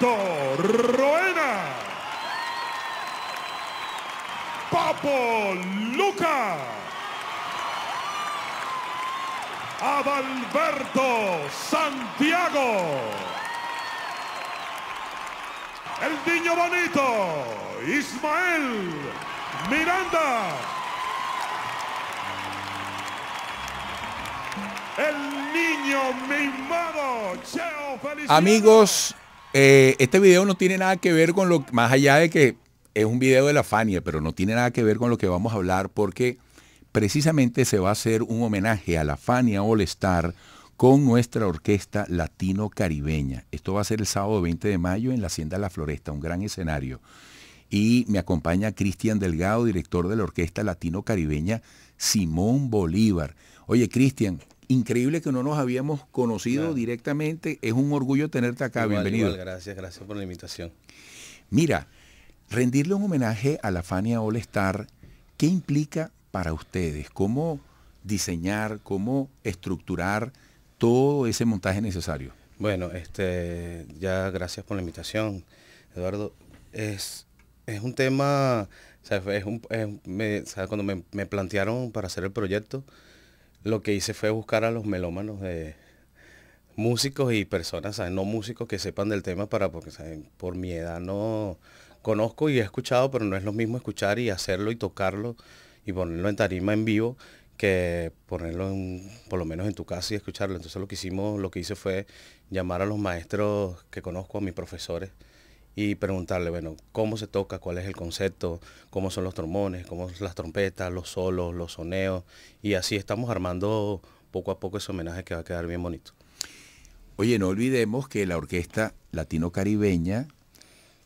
Roena. Papo Luca. Adalberto Santiago. El niño bonito, Ismael Miranda. El niño mimado, Cheo Amigos, eh, este video no tiene nada que ver con lo, más allá de que es un video de la Fania, pero no tiene nada que ver con lo que vamos a hablar porque precisamente se va a hacer un homenaje a la Fania All Star con nuestra orquesta latino-caribeña. Esto va a ser el sábado 20 de mayo en la Hacienda La Floresta, un gran escenario. Y me acompaña Cristian Delgado, director de la Orquesta Latino-Caribeña Simón Bolívar. Oye, Cristian, increíble que no nos habíamos conocido directamente. Es un orgullo tenerte acá. Bienvenido. Igual, gracias, gracias por la invitación. Mira, rendirle un homenaje a la Fania All Star, ¿qué implica para ustedes? ¿Cómo diseñar, cómo estructurar todo ese montaje necesario? Bueno, este, ya gracias por la invitación, Eduardo. Es, es un tema, es un, cuando me plantearon para hacer el proyecto, lo que hice fue buscar a los melómanos de músicos y personas, no músicos que sepan del tema para porque por mi edad no conozco y he escuchado, pero no es lo mismo escuchar y hacerlo y tocarlo y ponerlo en tarima en vivo que ponerlo por lo menos en tu casa y escucharlo. Entonces lo que hicimos, lo que hice fue llamar a los maestros que conozco, a mis profesores, y preguntarle, bueno, cómo se toca, cuál es el concepto, cómo son los tromones, cómo son las trompetas, los solos, los soneos. Y así estamos armando poco a poco ese homenaje que va a quedar bien bonito. Oye, no olvidemos que la orquesta latino-caribeña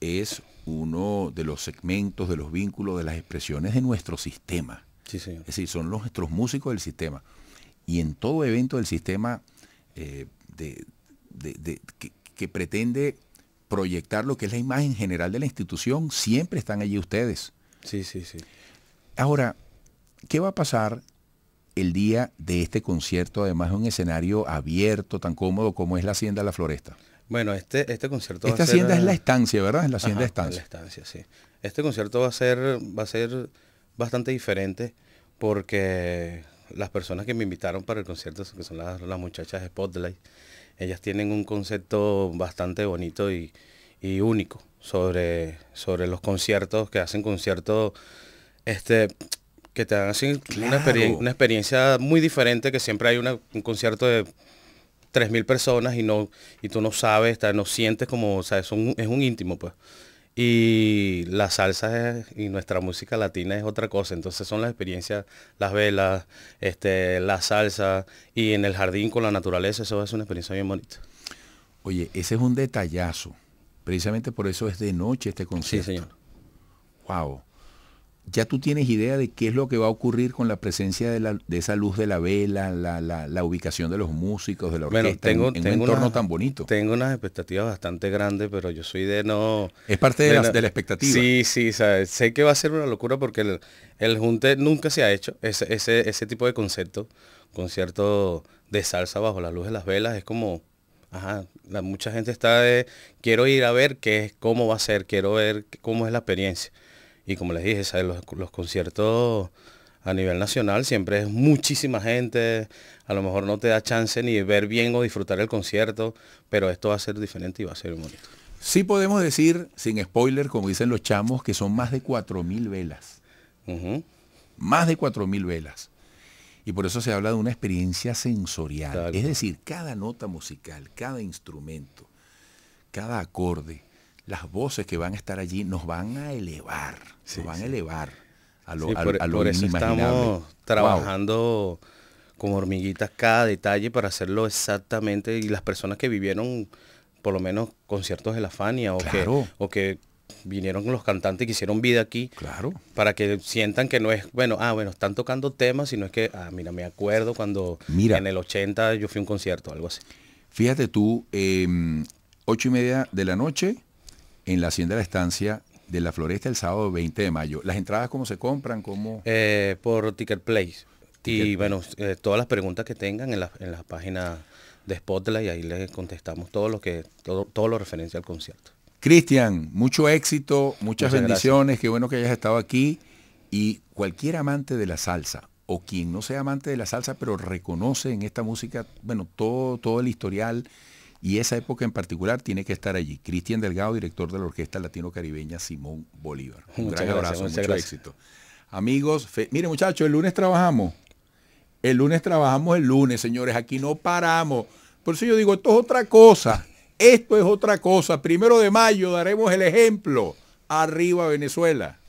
es uno de los segmentos, de los vínculos, de las expresiones de nuestro sistema. Sí, señor. Es decir, son los, nuestros músicos del sistema. Y en todo evento del sistema eh, que pretende proyectar lo que es la imagen general de la institución, siempre están allí ustedes. Sí, sí, sí. Ahora, ¿qué va a pasar el día de este concierto, además de un escenario abierto, tan cómodo como es la Hacienda La Floresta? Bueno, este, este concierto... Esta va hacienda ser... es la estancia, ¿verdad? Es la hacienda estancia. la estancia, sí. Este concierto va a ser, va a ser bastante diferente porque las personas que me invitaron para el concierto, que son las, muchachas de Spotlight, ellas tienen un concepto bastante bonito y, único sobre, sobre los conciertos, que hacen conciertos este, que te hacen una, experiencia muy diferente, que siempre hay un concierto de 3.000 personas y, no, y tú no sabes, no sientes como, o sea, es un, es un íntimo, pues. Y la salsa y nuestra música latina es otra cosa. Entonces son las experiencias, las velas, este, la salsa y en el jardín con la naturaleza, eso es una experiencia bien bonita. Oye, ese es un detallazo. Precisamente por eso es de noche este concierto. Sí, señor. Wow ya tú tienes idea de qué es lo que va a ocurrir con la presencia de, la, de esa luz de la vela, la, ubicación de los músicos, de la orquesta, tengo, en, un entorno tan bonito. Tengo unas expectativas bastante grandes, pero yo soy de no... Es parte de, la, expectativa. Sí, sí, sé que va a ser una locura porque el, junte nunca se ha hecho, ese, ese tipo de concepto, concierto de salsa bajo la luz de las velas, es como... Ajá, mucha gente está de, quiero ir a ver qué es, cómo va a ser, quiero ver cómo es la experiencia. Y como les dije, Los, conciertos a nivel nacional siempre es muchísima gente, a lo mejor no te da chance ni ver bien o disfrutar el concierto, pero esto va a ser diferente y va a ser bonito. Sí podemos decir, sin spoiler, como dicen los chamos, que son más de 4.000 velas. Más de 4.000 velas. Y por eso se habla de una experiencia sensorial. Es decir, cada nota musical, cada instrumento, cada acorde, las voces que van a estar allí nos van a elevar, ...se van a elevar a lo, a, por eso estamos trabajando como con hormiguitas cada detalle para hacerlo exactamente y las personas que vivieron por lo menos conciertos de la Fania o, que, o que vinieron los cantantes que hicieron vida aquí. Claro. Para que sientan que no es, bueno, ah, bueno, están tocando temas, sino es que, ah, mira, me acuerdo cuando en el 80 yo fui a un concierto, algo así. Fíjate tú, ...8 em, ocho y media de la noche, en la Hacienda de la Estancia de la Floresta el sábado 20 de mayo. ¿Las entradas cómo se compran? ¿Cómo? Eh, por Ticket Place. y bueno, eh, todas las preguntas que tengan en la, página de Spotlight y ahí les contestamos todo lo que todo, todo lo referencia al concierto. Cristian, mucho éxito, muchas, bendiciones, qué bueno que hayas estado aquí y cualquier amante de la salsa o quien no sea amante de la salsa pero reconoce en esta música, bueno, todo, todo el historial y esa época en particular tiene que estar allí. Cristian Delgado, director de la Orquesta Latino-Caribeña Simón Bolívar. Un gran abrazo, mucho éxito. Amigos, mire muchachos, el lunes trabajamos. El lunes trabajamos el lunes, señores. Aquí no paramos. Por eso yo digo, esto es otra cosa. Esto es otra cosa. Primero de mayo daremos el ejemplo. Arriba Venezuela.